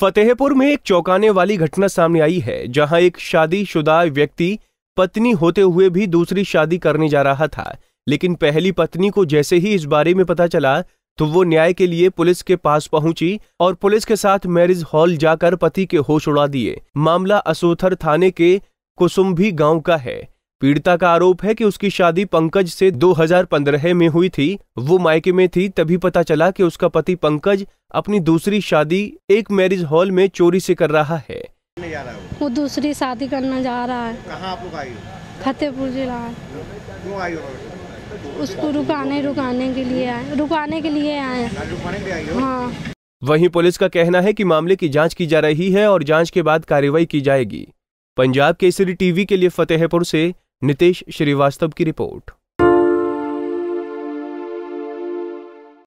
फतेहपुर में एक चौंकाने वाली घटना सामने आई है जहां एक शादीशुदा व्यक्ति पत्नी होते हुए भी दूसरी शादी करने जा रहा था लेकिन पहली पत्नी को जैसे ही इस बारे में पता चला तो वो न्याय के लिए पुलिस के पास पहुंची और पुलिस के साथ मैरिज हॉल जाकर पति के होश उड़ा दिए मामला असोथर थाने के कुसुम्भी गांव का है पीड़िता का आरोप है कि उसकी शादी पंकज से 2015 में हुई थी वो मायके में थी तभी पता चला कि उसका पति पंकज अपनी दूसरी शादी एक मैरिज हॉल में चोरी से कर रहा है वो दूसरी शादी करना जा रहा है आप फतेहपुर जिला उसको रुकाने रुकाने के लिए आए रुकाने के लिए आए हाँ वहीं पुलिस का कहना है कि मामले की जांच की जा रही है और जांच के बाद कार्रवाई की जाएगी पंजाब केसरी टीवी के लिए फतेहपुर से नितेश श्रीवास्तव की रिपोर्ट